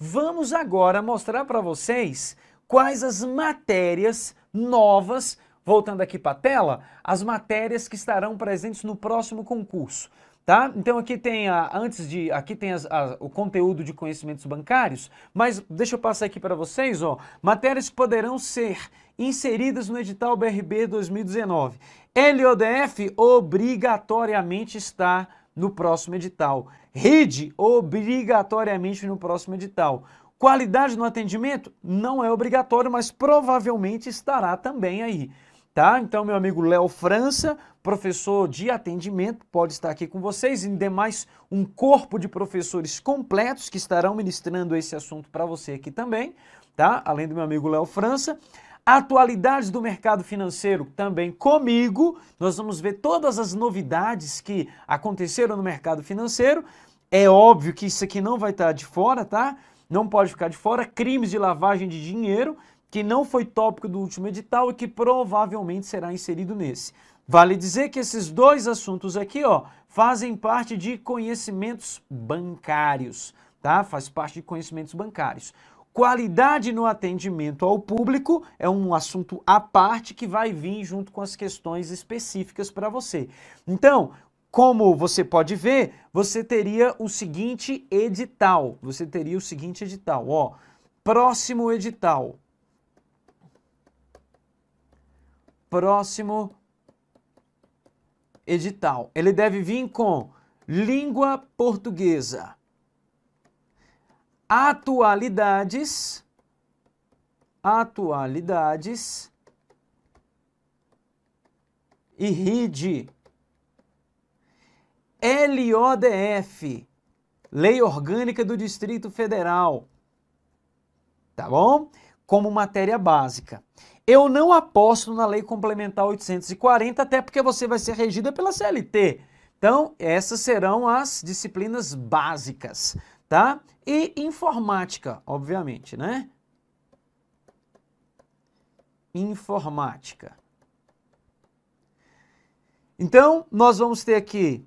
Vamos agora mostrar para vocês quais as matérias novas, voltando aqui para a tela, as matérias que estarão presentes no próximo concurso. Tá? Então aqui tem a, antes de aqui tem as, a, o conteúdo de conhecimentos bancários, mas deixa eu passar aqui para vocês, ó, matérias que poderão ser inseridas no edital BRB 2019. LODF obrigatoriamente está no próximo edital. Rede, obrigatoriamente no próximo edital. Qualidade no atendimento não é obrigatório, mas provavelmente estará também aí. Tá? Então, meu amigo Léo França, professor de atendimento, pode estar aqui com vocês, e demais um corpo de professores completos que estarão ministrando esse assunto para você aqui também, tá? Além do meu amigo Léo França. Atualidades do mercado financeiro também comigo. Nós vamos ver todas as novidades que aconteceram no mercado financeiro. É óbvio que isso aqui não vai estar de fora, tá? Não pode ficar de fora. Crimes de lavagem de dinheiro, que não foi tópico do último edital e que provavelmente será inserido nesse. Vale dizer que esses dois assuntos aqui, ó, fazem parte de conhecimentos bancários, tá? Faz parte de conhecimentos bancários. Qualidade no atendimento ao público é um assunto à parte que vai vir junto com as questões específicas para você. Então, como você pode ver, você teria o seguinte edital. Você teria o seguinte edital, ó. Próximo edital. Próximo edital. Ele deve vir com língua portuguesa atualidades, atualidades e RID. LODF, Lei Orgânica do Distrito Federal. Tá bom? Como matéria básica. Eu não aposto na Lei Complementar 840, até porque você vai ser regida pela CLT. Então, essas serão as disciplinas básicas tá? E informática, obviamente, né? Informática. Então, nós vamos ter aqui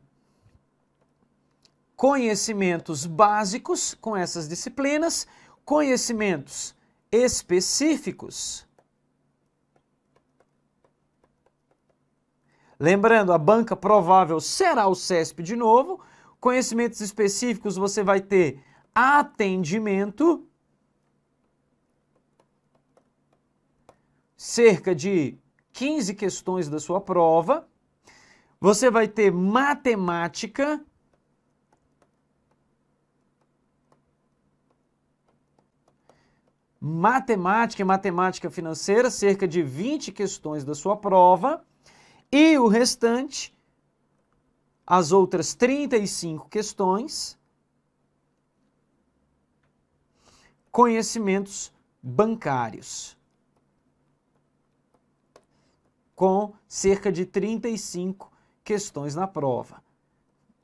conhecimentos básicos com essas disciplinas, conhecimentos específicos. Lembrando, a banca provável será o CESP de novo, Conhecimentos específicos você vai ter atendimento, cerca de 15 questões da sua prova. Você vai ter matemática, matemática e matemática financeira, cerca de 20 questões da sua prova, e o restante as outras 35 questões, conhecimentos bancários, com cerca de 35 questões na prova.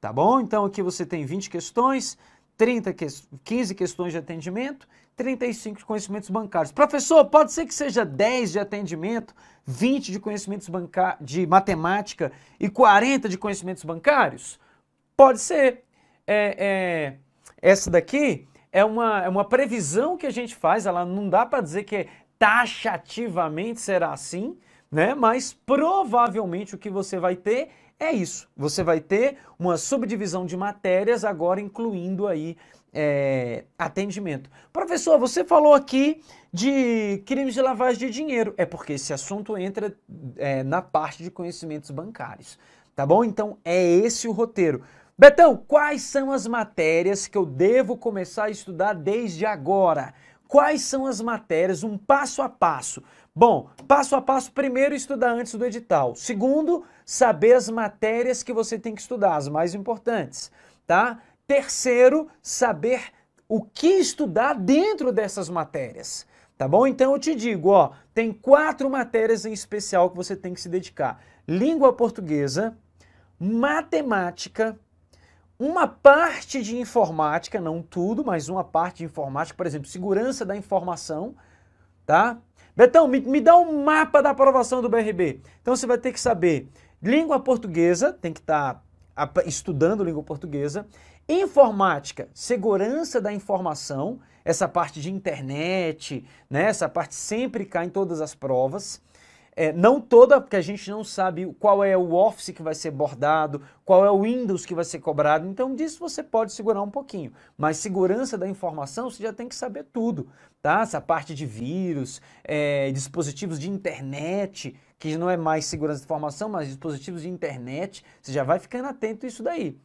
Tá bom? Então aqui você tem 20 questões, 30 que... 15 questões de atendimento 35 de conhecimentos bancários. Professor, pode ser que seja 10 de atendimento, 20 de conhecimentos bancários, de matemática e 40 de conhecimentos bancários? Pode ser. É, é, essa daqui é uma, é uma previsão que a gente faz, ela não dá para dizer que é taxativamente será assim, né? Mas provavelmente o que você vai ter é isso. Você vai ter uma subdivisão de matérias, agora incluindo aí é, atendimento. Professor, você falou aqui de crimes de lavagem de dinheiro. É porque esse assunto entra é, na parte de conhecimentos bancários. Tá bom? Então é esse o roteiro. Betão, quais são as matérias que eu devo começar a estudar desde agora? Quais são as matérias, um passo a passo? Bom, passo a passo, primeiro estudar antes do edital. Segundo, saber as matérias que você tem que estudar, as mais importantes, tá? Terceiro, saber o que estudar dentro dessas matérias. Tá bom? Então eu te digo, ó, tem quatro matérias em especial que você tem que se dedicar: língua portuguesa, matemática, uma parte de informática, não tudo, mas uma parte de informática, por exemplo, segurança da informação, tá? Betão, me, me dá um mapa da aprovação do BRB. Então você vai ter que saber língua portuguesa, tem que estar tá estudando língua portuguesa, informática, segurança da informação, essa parte de internet, né? Essa parte sempre cai em todas as provas. É, não toda, porque a gente não sabe qual é o Office que vai ser bordado, qual é o Windows que vai ser cobrado. Então, disso você pode segurar um pouquinho. Mas segurança da informação, você já tem que saber tudo, tá? Essa parte de vírus, é, dispositivos de internet, que não é mais segurança de informação, mas dispositivos de internet, você já vai ficando atento a isso daí.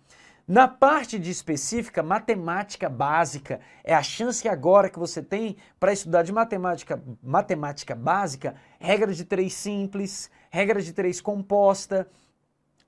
Na parte de específica, matemática básica é a chance agora que você tem para estudar de matemática, matemática básica, regra de três simples, regra de três composta,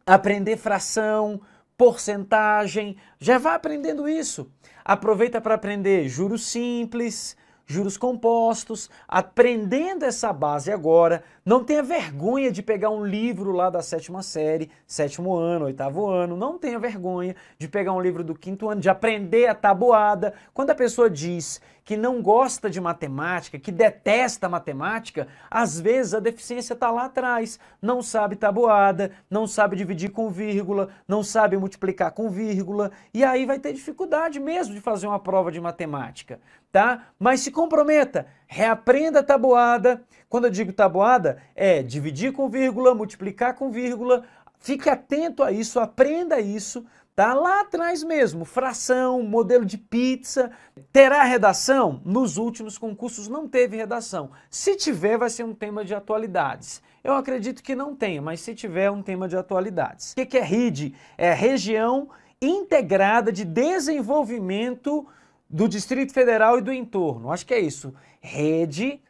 aprender fração, porcentagem, já vá aprendendo isso. Aproveita para aprender juros simples, juros compostos, aprendendo essa base agora. Não tenha vergonha de pegar um livro lá da sétima série, sétimo ano, oitavo ano. Não tenha vergonha de pegar um livro do quinto ano, de aprender a tabuada. Quando a pessoa diz que não gosta de matemática, que detesta matemática, às vezes a deficiência está lá atrás. Não sabe tabuada, não sabe dividir com vírgula, não sabe multiplicar com vírgula. E aí vai ter dificuldade mesmo de fazer uma prova de matemática tá? Mas se comprometa, reaprenda a tabuada. Quando eu digo tabuada, é dividir com vírgula, multiplicar com vírgula. Fique atento a isso, aprenda isso, tá? Lá atrás mesmo, fração, modelo de pizza. Terá redação? Nos últimos concursos não teve redação. Se tiver, vai ser um tema de atualidades. Eu acredito que não tenha, mas se tiver, é um tema de atualidades. O que é RID? É Região Integrada de Desenvolvimento do Distrito Federal e do entorno. Acho que é isso. Rede,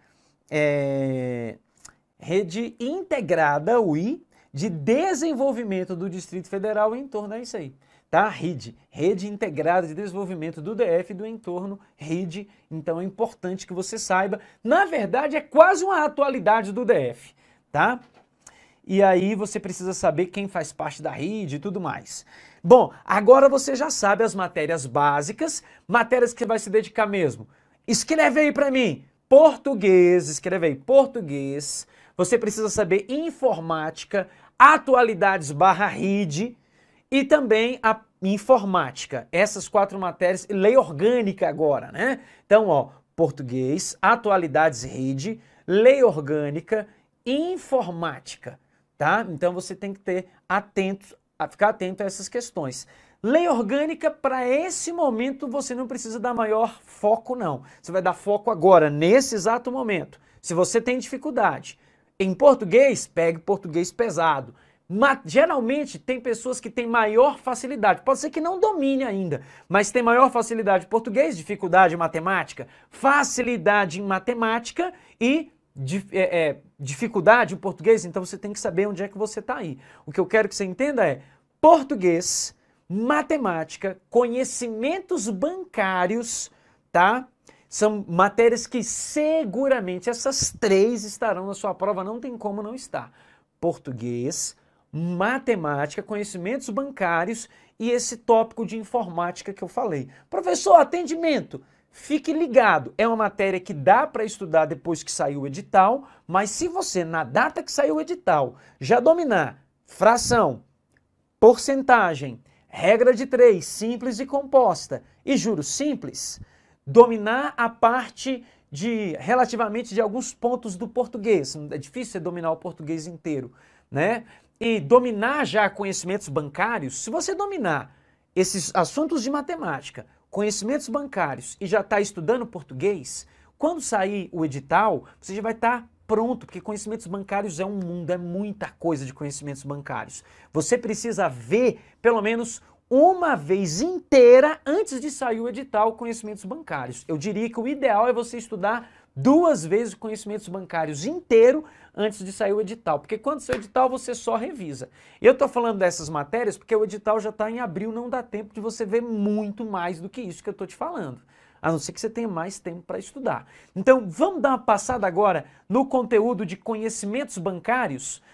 é, rede integrada, UI, de desenvolvimento do Distrito Federal e entorno. É isso aí. Tá? RID, Rede Integrada de Desenvolvimento do DF e do entorno, RID. Então é importante que você saiba. Na verdade, é quase uma atualidade do DF, tá? E aí você precisa saber quem faz parte da RID e tudo mais. Bom, agora você já sabe as matérias básicas, matérias que você vai se dedicar mesmo. Escreve aí para mim, português, escreve aí, português. Você precisa saber informática, atualidades barra RID e também a informática. Essas quatro matérias, lei orgânica agora, né? Então, ó, português, atualidades RID, lei orgânica, informática, tá? Então você tem que ter atentos a ficar atento a essas questões. Lei orgânica, para esse momento, você não precisa dar maior foco, não. Você vai dar foco agora, nesse exato momento. Se você tem dificuldade. Em português, pegue português pesado. geralmente tem pessoas que têm maior facilidade, pode ser que não domine ainda, mas tem maior facilidade em português, dificuldade em matemática, facilidade em matemática e é, é, dificuldade em português, então você tem que saber onde é que você está aí. O que eu quero que você entenda é português, matemática, conhecimentos bancários, tá? São matérias que seguramente essas três estarão na sua prova, não tem como não estar. Português, matemática, conhecimentos bancários e esse tópico de informática que eu falei. Professor, atendimento. Fique ligado, é uma matéria que dá para estudar depois que saiu o edital, mas se você, na data que saiu o edital, já dominar fração, porcentagem, regra de três, simples e composta, e juros simples, dominar a parte de relativamente de alguns pontos do português, é difícil você dominar o português inteiro, né? E dominar já conhecimentos bancários, se você dominar esses assuntos de matemática, conhecimentos bancários e já está estudando português, quando sair o edital, você já vai estar tá pronto, porque conhecimentos bancários é um mundo, é muita coisa de conhecimentos bancários. Você precisa ver pelo menos uma vez inteira antes de sair o edital conhecimentos bancários. Eu diria que o ideal é você estudar duas vezes conhecimentos bancários inteiro antes de sair o edital, porque quando sai o edital você só revisa. Eu estou falando dessas matérias porque o edital já está em abril, não dá tempo de você ver muito mais do que isso que eu estou te falando. A não ser que você tenha mais tempo para estudar. Então, vamos dar uma passada agora no conteúdo de conhecimentos bancários